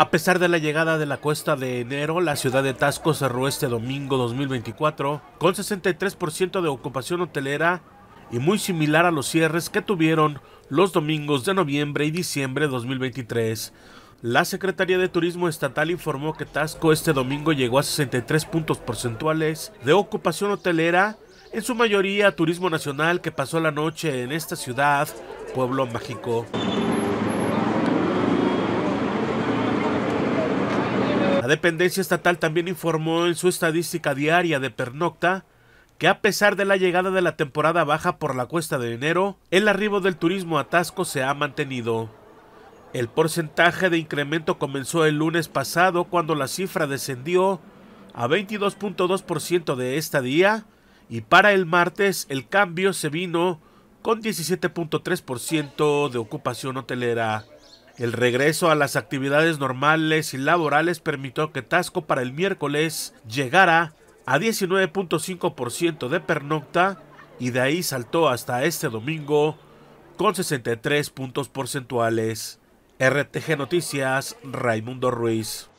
A pesar de la llegada de la cuesta de enero, la ciudad de Tasco cerró este domingo 2024 con 63% de ocupación hotelera y muy similar a los cierres que tuvieron los domingos de noviembre y diciembre de 2023. La Secretaría de Turismo Estatal informó que Tasco este domingo llegó a 63 puntos porcentuales de ocupación hotelera, en su mayoría turismo nacional que pasó la noche en esta ciudad, pueblo mágico. dependencia estatal también informó en su estadística diaria de pernocta que a pesar de la llegada de la temporada baja por la cuesta de enero, el arribo del turismo atasco se ha mantenido. El porcentaje de incremento comenzó el lunes pasado cuando la cifra descendió a 22.2% de esta día y para el martes el cambio se vino con 17.3% de ocupación hotelera. El regreso a las actividades normales y laborales permitió que Tasco para el miércoles llegara a 19.5% de pernocta y de ahí saltó hasta este domingo con 63 puntos porcentuales. RTG Noticias, Raimundo Ruiz.